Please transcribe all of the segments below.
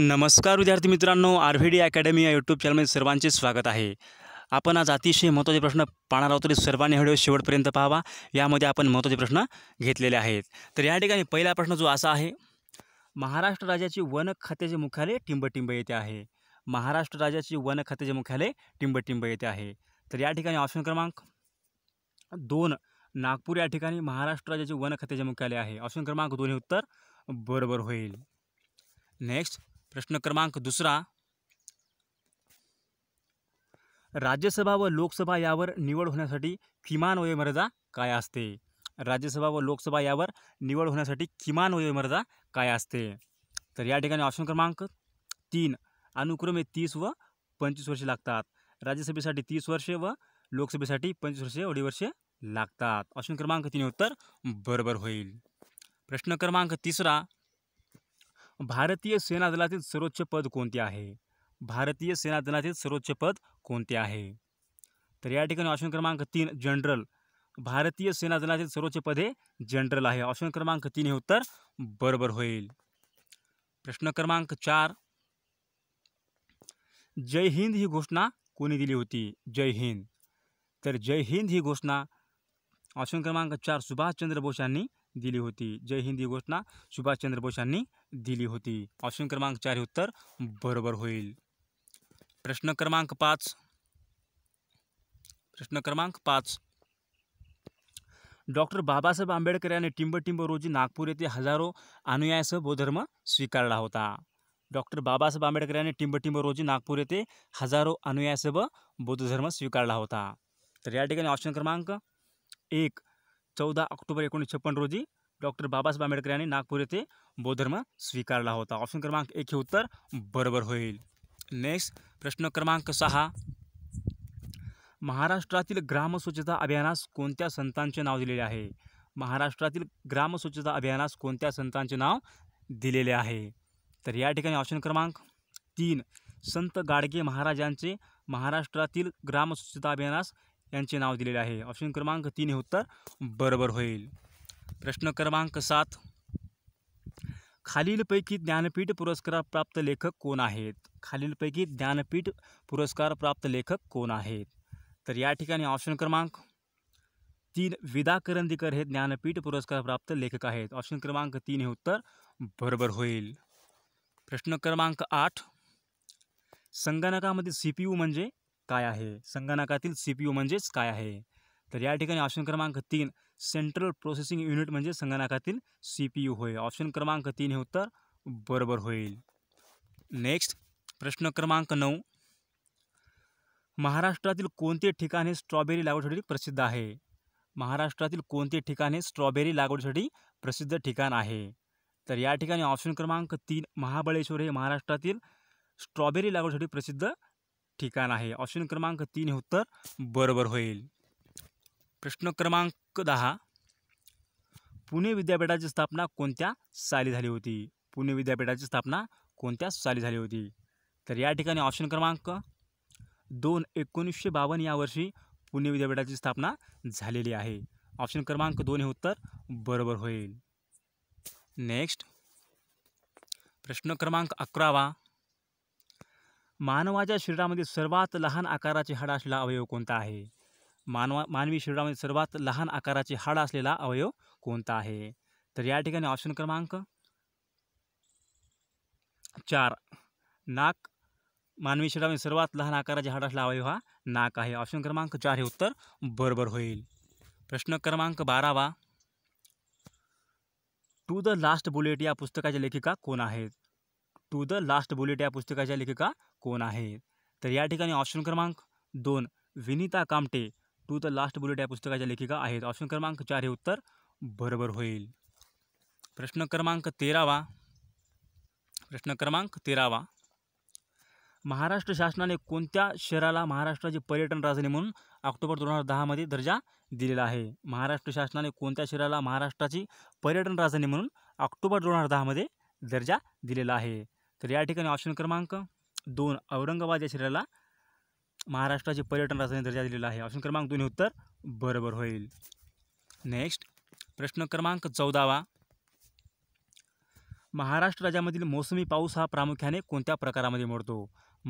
नमस्कार विद्यार्थी मित्रांनो आर व्ही डी अकॅडमी या यूट्यूब चॅनलमध्ये सर्वांचे स्वागत आहे आपण आज अतिशय महत्त्वाचे प्रश्न पाहणार आहोत तरी सर्वांनी व्हिडिओ शेवटपर्यंत पाहावा यामध्ये आपण महत्त्वाचे प्रश्न घेतलेले आहेत तर या ठिकाणी पहिला प्रश्न जो असा आहे महाराष्ट्र राज्याची वन खात्याचे मुख्यालय टिंबटिंब येथे आहे महाराष्ट्र राज्याची वन खात्याचे मुख्यालय टिंबटिंब येथे आहे तर या ठिकाणी ऑप्शन क्रमांक दोन नागपूर या ठिकाणी महाराष्ट्र राज्याचे वन खात्याचे मुख्यालय आहे ऑप्शन क्रमांक दोन्ही उत्तर बरोबर होईल नेक्स्ट प्रश्न क्रमांक दुसरा राज्यसभा व लोकसभा यावर निवड होण्यासाठी किमान वयोमर्यादा काय असते राज्यसभा व लोकसभा यावर निवड होण्यासाठी किमान वयोमर्यादा काय असते तर या ठिकाणी ऑप्शन क्रमांक तीन अनुक्रमे तीस व पंचवीस वर्षे लागतात राज्यसभेसाठी तीस वर्षे व लोकसभेसाठी पंचवीस वर्षे अडी वर्षे लागतात ऑप्शन क्रमांक तीन उत्तर बरोबर होईल प्रश्न क्रमांक तिसरा भारतीय सेनादलातील सर्वोच्च पद कोणते आहे भारतीय सेनादलातील सर्वोच्च पद कोणते आहे तर या ठिकाणी ऑप्शन क्रमांक तीन जनरल भारतीय सेनादलातील सर्वोच्च पद हे जनरल आहे ऑप्शन क्रमांक तीन हे उत्तर बरोबर होईल प्रश्न क्रमांक चार जय हिंद ही घोषणा कोणी दिली होती जय हिंद तर जय हिंद ही घोषणा ऑप्शन क्रमांक चार सुभाषचंद्र बोस यांनी दिली होती जय हिंद ही घोषणा सुभाषचंद्र बोस यांनी दिली होती ऑप्शन क्रमांक चार उत्तर बरोबर होईल प्रश्न क्रमांक पाच प्रश्न क्रमांक पाच डॉक्टर बाबासाहेब आंबेडकर यांनी टिंबटिंब रोजी नागपूर येथे हजारो अनुयायासह धर्म स्वीकारला होता डॉक्टर बाबासाहेब आंबेडकर यांनी टिंबटिंब रोजी नागपूर येथे हजारो अनुयायासह धर्म स्वीकारला होता तर या ठिकाणी ऑप्शन क्रमांक एक चौदा ऑक्टोबर एकोणीसशे छप्पन रोजी डॉक्टर बाबासाहेब आंबेडकर यांनी नागपूर येथे बौद्धधर्म स्वीकारला होता ऑप्शन क्रमांक एक हे उत्तर बरोबर होईल नेक्स्ट प्रश्न क्रमांक सहा महाराष्ट्रातील ग्राम स्वच्छता अभियानास कोणत्या संतांचे नाव दिलेले आहे महाराष्ट्रातील ग्राम स्वच्छता अभियानास कोणत्या संतांचे नाव दिलेले आहे तर या ठिकाणी ऑप्शन क्रमांक तीन संत गाडगे महाराजांचे महाराष्ट्रातील ग्राम स्वच्छता अभियानास यांचे नाव दिलेले आहे ऑप्शन क्रमांक तीन हे उत्तर बरोबर होईल प्रश्न क्रमांक सात खालीलपैकी ज्ञानपीठ पुरस्कार प्राप्त लेखक कोण आहेत खालीलपैकी ज्ञानपीठ पुरस्कार प्राप्त लेखक कोण आहेत तर या ठिकाणी ऑप्शन क्रमांक तीन विदा करंदीकर हे ज्ञानपीठ पुरस्कार प्राप्त लेखक आहेत ऑप्शन क्रमांक तीन हे उत्तर बरोबर होईल प्रश्न क्रमांक आठ संगणकामध्ये सी पी यू म्हणजे काय आहे संगणकातील सी पी यू म्हणजेच काय आहे तर या ठिकाणी ऑप्शन क्रमांक तीन सेंट्रल प्रोसेसिंग युनिट म्हणजे संगणकातील सी पी यू होय ऑप्शन क्रमांक तीन हे उत्तर बरोबर होईल नेक्स्ट प्रश्न क्रमांक नऊ महाराष्ट्रातील कोणते ठिकाण हे स्ट्रॉबेरी लागवडीसाठी प्रसिद्ध आहे महाराष्ट्रातील कोणते ठिकाण हे स्ट्रॉबेरी लागवडीसाठी प्रसिद्ध ठिकाण आहे तर या ठिकाणी ऑप्शन क्रमांक तीन महाबळेश्वर हे महाराष्ट्रातील स्ट्रॉबेरी लागवडीसाठी प्रसिद्ध ठिकाण आहे ऑप्शन क्रमांक तीन हे उत्तर बरोबर होईल प्रश्न क्रमांक दहा पुणे विद्यापीठाची स्थापना कोणत्या साली झाली होती पुणे विद्यापीठाची स्थापना कोणत्या साली झाली होती तर या ठिकाणी ऑप्शन क्रमांक दोन एकोणीसशे बावन्न या वर्षी पुणे विद्यापीठाची स्थापना झालेली आहे ऑप्शन क्रमांक दोन हे उत्तर बरोबर होईल नेक्स्ट प्रश्न क्रमांक अकरावा मानवाच्या शरीरामध्ये सर्वात लहान आकाराचे हाड असलेला अवयव कोणता आहे मानवा मानवी शरीरामध्ये सर्वात लहान आकाराचे हाड असलेला अवयव कोणता आहे तर या ठिकाणी ऑप्शन क्रमांक चार नाक मानवी शरीरामध्ये सर्वात लहान आकाराचे हाड असलेला अवयव हा नाक आहे ऑप्शन क्रमांक चार हे उत्तर बरोबर होईल प्रश्न क्रमांक बारावा टू द लास्ट बुलेट या पुस्तकाच्या लेखिका कोण आहेत टू द लास्ट बुलेट या पुस्तकाच्या लेखिका कोण आहेत तर या ठिकाणी ऑप्शन क्रमांक दोन Vinita Kamte to the last bullet या पुस्तकाच्या लेखिका आहेत ऑप्शन क्रमांक चार हे उत्तर बरोबर होईल प्रश्न क्रमांक तेरावा प्रश्न क्रमांक तेरावा महाराष्ट्र शासनाने कोणत्या शहराला महाराष्ट्राची पर्यटन राजधानी म्हणून ऑक्टोबर दोन हजार दहामध्ये दर्जा दिलेला आहे महाराष्ट्र शासनाने कोणत्या शहराला महाराष्ट्राची पर्यटन राजधानी म्हणून ऑक्टोबर दोन हजार दहामध्ये दर्जा दिलेला आहे तर या ठिकाणी ऑप्शन क्रमांक दोन औरंगाबाद या शहराला महाराष्ट्राचे पर्यटन राजधानी दर्जा दिलेला आहे ऑप्शन क्रमांक दोन्ही उत्तर बरोबर होईल नेक्स्ट प्रश्न क्रमांक चौदावा महाराष्ट्र राज्यामधील मोसमी पाऊस हा प्रामुख्याने कोणत्या प्रकारामध्ये मोडतो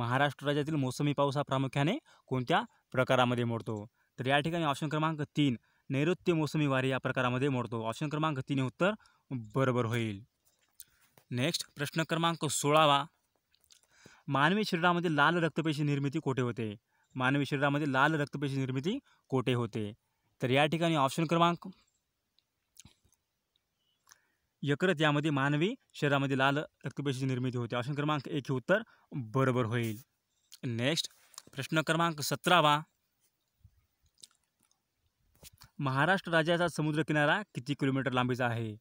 महाराष्ट्र राज्यातील मोसमी पाऊस हा प्रामुख्याने कोणत्या प्रकारामध्ये मोडतो तर या ठिकाणी ऑप्शन क्रमांक तीन नैऋत्य मोसमी वारी या प्रकारामध्ये मोडतो ऑप्शन क्रमांक तीन उत्तर बरोबर होईल नेक्स्ट प्रश्न क्रमांक सोळावा मानवी शरीरामध्ये लाल रक्तपेशी निर्मिती कोठे होते मानवी शरीरामध्ये लाल रक्तपेशी निर्मिती कोठे होते तर या ठिकाणी ऑप्शन क्रमांक यकृत यामध्ये मानवी शरीरामध्ये लाल रक्तपेशीची निर्मिती होते ऑप्शन क्रमांक एक हे उत्तर बरोबर होईल नेक्स्ट प्रश्न क्रमांक सतरावा महाराष्ट्र राज्याचा समुद्रकिनारा किती किलोमीटर लांबीचा आहे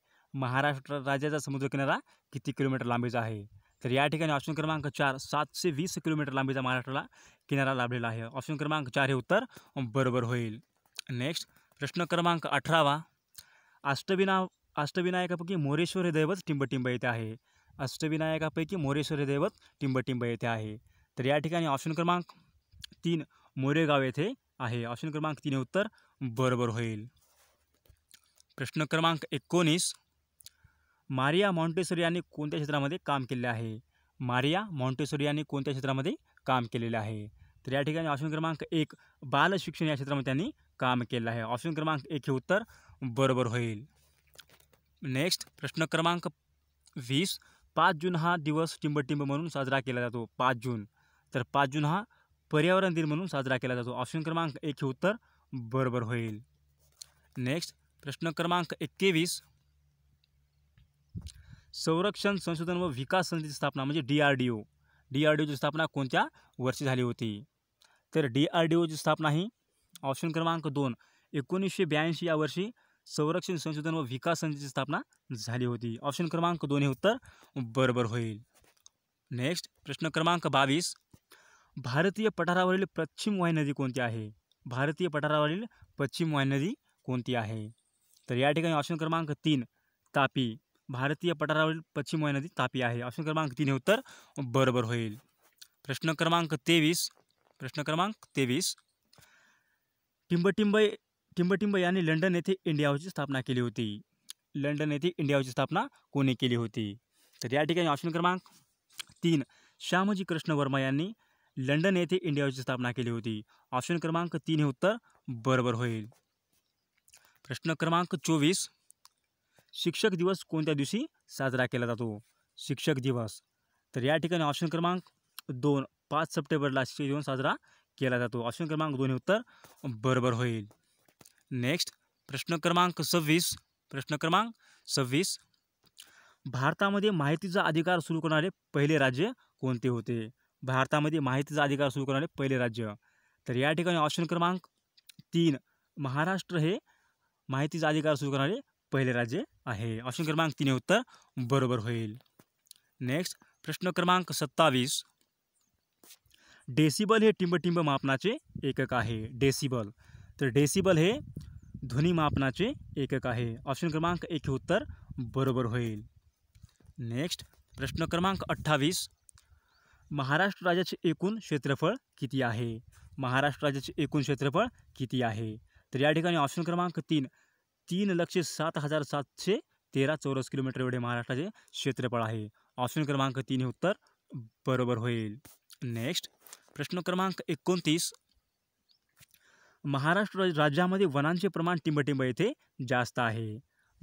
महाराष्ट्र राज्याचा समुद्रकिनारा किती किलोमीटर लांबीचा आहे तर या ठिकाणी ऑप्शन क्रमांक चार सातशे वीस किलोमीटर लांबीचा महाराष्ट्राला किनारा लाभलेला आहे ऑप्शन क्रमांक चार हे उत्तर बरोबर होईल नेक्स्ट प्रश्न क्रमांक अठरावा अष्टविना अष्टविनायकापैकी मोरेश्वर हे दैवत टिंबटिंब येथे आहे अष्टविनायकापैकी मोरेश्वर हे दैवत टिंबटिंब येथे आहे तर या ठिकाणी ऑप्शन क्रमांक तीन मोरेगाव येथे आहे ऑप्शन क्रमांक तीन उत्तर बरोबर होईल प्रश्न क्रमांक एकोणीस मारिया मॉन्टेसोरी यांनी कोणत्या क्षेत्रामध्ये काम केले आहे मारिया मॉन्टेसोरी यांनी कोणत्या क्षेत्रामध्ये काम केलेलं आहे तर या ठिकाणी ऑप्शन क्रमांक एक बाल शिक्षण या क्षेत्रामध्ये त्यांनी काम केलं आहे ऑप्शन क्रमांक एक हे उत्तर बरोबर होईल नेक्स्ट प्रश्न क्रमांक वीस पाच जून हा दिवस टिंबटिंब म्हणून साजरा केला जातो पाच जून तर पाच जून हा पर्यावरण दिन म्हणून साजरा केला जातो ऑप्शन क्रमांक एक हे उत्तर बरोबर होईल नेक्स्ट प्रश्न क्रमांक एक्केवीस संरक्षण संशोधन व विकास संस्थेची स्थापना म्हणजे D R D O D R D ओची स्थापना कोणत्या वर्षी झाली होती तर डी आर डी ओची स्थापना ही ऑप्शन क्रमांक दोन एकोणीसशे ब्याऐंशी या वर्षी संरक्षण संशोधन व विकास संस्थेची स्थापना झाली होती ऑप्शन क्रमांक दोन हे उत्तर बरोबर होईल नेक्स्ट प्रश्न क्रमांक बावीस भारतीय पठारावरील पश्चिम वाहिनी नदी कोणती आहे भारतीय पठारावरील पश्चिम वाहिनी नदी कोणती आहे तर या ठिकाणी ऑप्शन क्रमांक तीन तापी भारतीय पठारावरील पश्चिम वायू नदी तापी आहे ऑप्शन क्रमांक तीन हे उत्तर बरोबर होईल प्रश्न क्रमांक तेवीस प्रश्न क्रमांक तेवीस टिंबटिंब टिंबटिंब यांनी लंडन येथे इंडिया स्थापना केली होती लंडन येथे इंडिया स्थापना कोणी केली होती तर या ठिकाणी ऑप्शन क्रमांक तीन श्यामजी कृष्ण वर्मा यांनी लंडन येथे इंडिया स्थापना केली होती ऑप्शन क्रमांक तीन हे उत्तर बरोबर होईल प्रश्न क्रमांक चोवीस शिक्षक दिवस कोणत्या दिवशी साजरा केला जातो शिक्षक दिवस तर या ठिकाणी ऑप्शन क्रमांक दोन पाच सप्टेंबरला शिक्षक दिवस साजरा केला जातो ऑप्शन क्रमांक दोन उत्तर बरोबर होईल नेक्स्ट प्रश्न क्रमांक सव्वीस प्रश्न क्रमांक सव्वीस भारतामध्ये माहितीचा अधिकार सुरू करणारे पहिले राज्य कोणते होते भारतामध्ये माहितीचा अधिकार सुरू करणारे पहिले राज्य तर या ठिकाणी ऑप्शन क्रमांक तीन महाराष्ट्र हे माहितीचा अधिकार सुरू करणारे पहिले राज्य है ऑप्शन क्रमांक तीन उत्तर बरोबर होईल नेक्स्ट प्रश्न क्रमांक सत्तावीस डेसिबल हे टिंबटिंब मापनाचे एकक आहे डेसिबल तर डेसिबल है ध्वनी मापनाचे एकक है ऑप्शन क्रमांक एक उत्तर बराबर होल नेक्स्ट प्रश्न क्रमांक अठ्ठावीस महाराष्ट्र राज्य एकूण क्षेत्रफल किती आहे महाराष्ट्र राज्य एकूण क्षेत्रफल किती आहे तर या ऑप्शन क्रमांक तीन तीन लक्ष सात हजार सातशे तेरा चौरस किलोमीटर एवढे महाराष्ट्राचे क्षेत्रफळ आहे ऑप्शन क्रमांक तीन हे उत्तर बरोबर होईल नेक्स्ट प्रश्न क्रमांक एकोणतीस महाराष्ट्र राज्यामध्ये वनांचे प्रमाण टिंबटिंब येथे जास्त आहे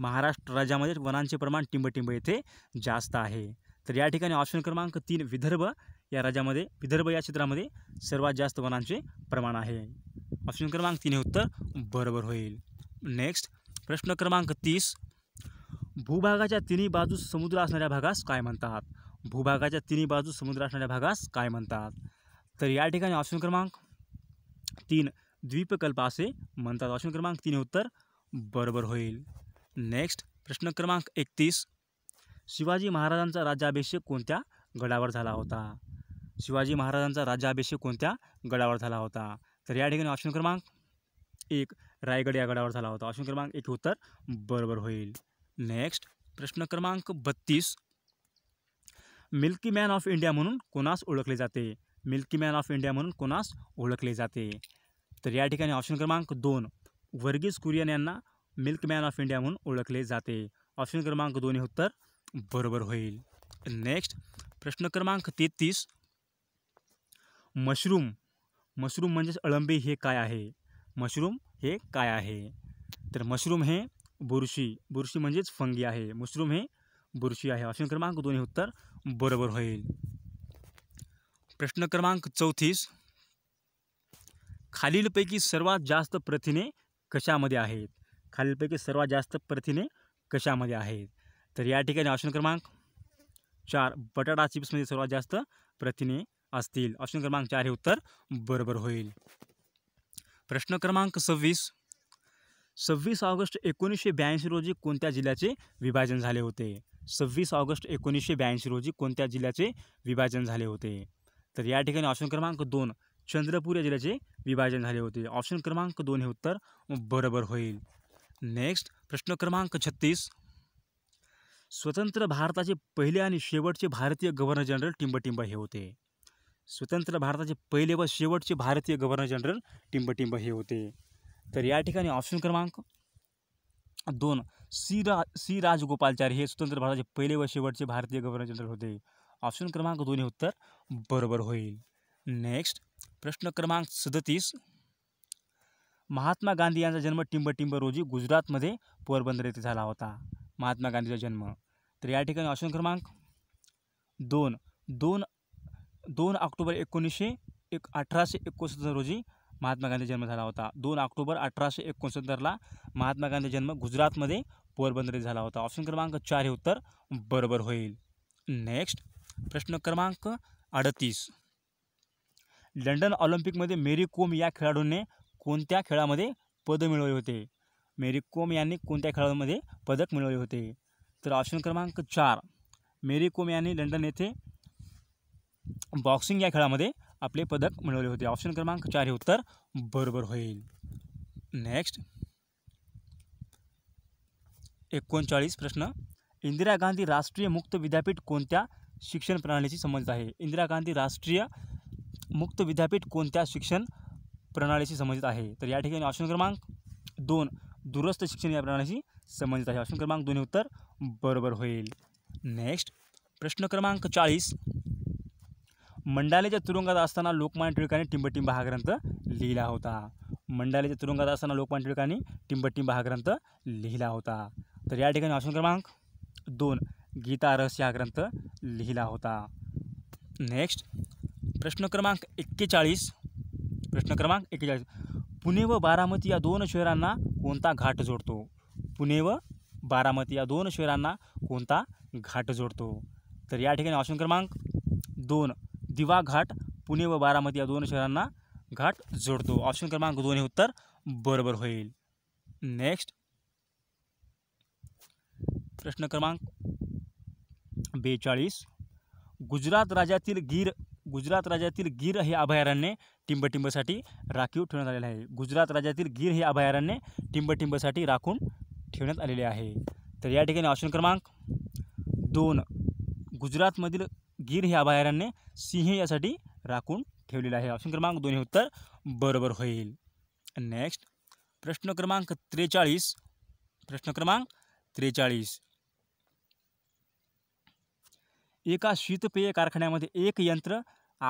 महाराष्ट्र राज्यामध्ये वनांचे प्रमाण टिंबटिंब येथे जास्त आहे तर या ठिकाणी ऑप्शन क्रमांक तीन विदर्भ या राज्यामध्ये विदर्भ या क्षेत्रामध्ये सर्वात जास्त वनांचे प्रमाण आहे ऑप्शन क्रमांक तीन हे उत्तर बरोबर होईल नेक्स्ट प्रश्न क्रमांक तीस भूभागाच्या तिन्ही बाजू समुद्र असणाऱ्या भागास काय म्हणतात भूभागाच्या तिन्ही बाजू समुद्र असणाऱ्या भागास काय म्हणतात तर या ठिकाणी ऑप्शन क्रमांक तीन द्वीपकल्प असे म्हणतात ऑप्शन क्रमांक तीन उत्तर बरोबर होईल नेक्स्ट प्रश्न क्रमांक एकतीस शिवाजी महाराजांचा राज्याभिषेक कोणत्या गडावर झाला होता शिवाजी महाराजांचा राज्याभिषेक कोणत्या गडावर झाला होता तर या ठिकाणी ऑप्शन क्रमांक एक रायगड या गडावर झाला होता ऑप्शन क्रमांक एक उत्तर बरोबर होईल नेक्स्ट प्रश्न क्रमांक बत्तीस मिल्की मॅन ऑफ इंडिया म्हणून कोणास ओळखले जाते मिल्की मॅन ऑफ इंडिया म्हणून कोणास ओळखले जाते तर या ठिकाणी ऑप्शन क्रमांक दोन वर्गीज कुरियन यांना मिल्क मॅन ऑफ इंडिया म्हणून ओळखले जाते ऑप्शन क्रमांक दोन हे उत्तर बरोबर होईल नेक्स्ट प्रश्न क्रमांक तेहतीस मशरूम मशरूम म्हणजेच अळंबी हे काय आहे मशरूम हे काय आहे तर मशरूम हे बुरशी बुरशी म्हणजेच फंगी आहे मशरूम हे बुरशी आहे ऑप्शन क्रमांक दोन्ही उत्तर बरोबर होईल प्रश्न क्रमांक चौतीस खालीलपैकी सर्वात जास्त प्रथिने कशामध्ये आहेत खालीलपैकी सर्वात जास्त प्रथिने कशामध्ये आहेत तर या ठिकाणी ऑप्शन क्रमांक चार बटाटा चिप्समध्ये सर्वात जास्त प्रथिने असतील ऑप्शन क्रमांक चार हे उत्तर बरोबर होईल प्रश्न क्रमांक सव्वीस सव्वीस ऑगस्ट एकोणीसशे ब्याऐंशी रोजी कोणत्या जिल्ह्याचे विभाजन झाले होते सव्वीस ऑगस्ट एकोणीसशे ब्याऐंशी रोजी कोणत्या जिल्ह्याचे विभाजन झाले होते तर या ठिकाणी ऑप्शन क्रमांक दोन चंद्रपूर या जिल्ह्याचे विभाजन झाले होते ऑप्शन क्रमांक दोन हे उत्तर बरोबर होईल नेक्स्ट प्रश्न क्रमांक छत्तीस स्वतंत्र भारताचे पहिले आणि शेवटचे भारतीय गव्हर्नर जनरल टिंबटिंब हे होते स्वतंत्र भारताचे पहिले व शेवटचे भारतीय गव्हर्नर जनरल टिंबटिंब हे होते तर या ठिकाणी ऑप्शन क्रमांक दोन सी रा सी राजगोपालचार्य हे स्वतंत्र भारताचे पहिले व शेवटचे भारतीय गव्हर्नर जनरल होते ऑप्शन क्रमांक दोन हे उत्तर बरोबर होईल नेक्स्ट प्रश्न क्रमांक सदतीस महात्मा गांधी यांचा जन्म टिंबटिंब रोजी गुजरातमध्ये पोरबंदर येथे झाला होता महात्मा गांधीचा जन्म तर या ठिकाणी ऑप्शन क्रमांक दोन दोन दोन ऑक्टोबर एकोणीसशे एक अठराशे एकोणसत्तर रोजी महात्मा गांधी जन्म झाला होता दोन ऑक्टोबर अठराशे एकोणसत्तरला महात्मा गांधी जन्म गुजरातमध्ये पोरबंदर झाला होता ऑप्शन क्रमांक चार हे उत्तर बरोबर होईल नेक्स्ट प्रश्न क्रमांक अडतीस लंडन ऑलिम्पिकमध्ये मेरी कोम या खेळाडूंने कोणत्या खेळामध्ये पद मिळवले होते मेरी कोम यांनी कोणत्या खेळामध्ये पदक मिळवले होते तर ऑप्शन क्रमांक चार मेरी कोम यांनी लंडन येथे बॉक्सिंग या खेला अपने पदक मिळवले होते ऑप्शन क्रमांक चार ही उत्तर बरबर होईल नेक्स्ट एकोणचाळीस प्रश्न इंदिरा गांधी राष्ट्रीय मुक्त विद्यापीठ को शिक्षण प्रणाली से संबंधित है इंदिरा गांधी राष्ट्रीय मुक्त विद्यापीठ को शिक्षण प्रणाली से संबंधित है तो यह ऑप्शन क्रमांक दोन दूरस्थ शिक्षण या से संबंधित है ऑप्शन क्रमांक दोन्ही उत्तर बरबर होईल नेक्स्ट प्रश्न क्रमांक चाळीस मंडालेच्या तुरुंगात असताना लोकमान्य टिळकांनी टिंबटिंब हा ग्रंथ लिहिला होता मंडालेच्या तुरुंगात असताना लोकमान्य टिळकांनी टिंबटिंब हा ग्रंथ लिहिला होता तर या ठिकाणी ऑप्शन क्रमांक दोन गीता रहस्य हा ग्रंथ लिहिला होता नेक्स्ट प्रश्न क्रमांक एक्केचाळीस प्रश्न क्रमांक एक्केचाळीस पुणे व बारामती या दोन शहरांना कोणता घाट जोडतो पुणे व बारामती या दोन शहरांना कोणता घाट जोडतो तर या ठिकाणी ऑप्शन क्रमांक दोन दिवा घाट पुणे व बारामती या दोन शहर घाट जोड़ो ऑप्शन क्रमांक दोन उत्तर बरबर होल नेक्स्ट प्रश्न क्रमांक बेचस गुजरात राज्य गीर गुजरात राज्य गीर हे अभयारण्य टिंबटिंबसाठी राखीव ठेवण्यात आलेले आहे गुजरात राज्यातील गीर हे अभयारण्य टिंबटिंबसाठी राखून ठेवण्यात आलेले आहे तर या ठिकाणी ऑप्शन क्रमांक दोन गुजरातमधील गीर हे अभयारण्य सिंह ये राखुन है ऑप्शन क्रमांक दोनों उत्तर बरबर होईल नेक्स्ट प्रश्न क्रमांक त्रेच प्रश्न क्रमांक त्रेच एक शीतपेय कारखान्या एक यंत्र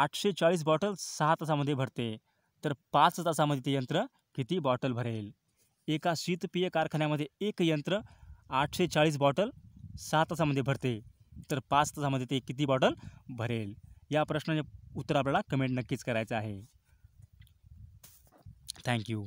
आठशे चालीस बॉटल सहा तासामध्ये भरते तर पांच ता यंत्र किती बॉटल भरेल एक शीतपेय कारखान्या एक यंत्र आठशे चालीस बॉटल सहा ता भरते तर पाच तासामध्ये ते किती बॉटल भरेल या प्रश्नाचे उत्तर आपल्याला कमेंट नक्कीच करायचं आहे थँक्यू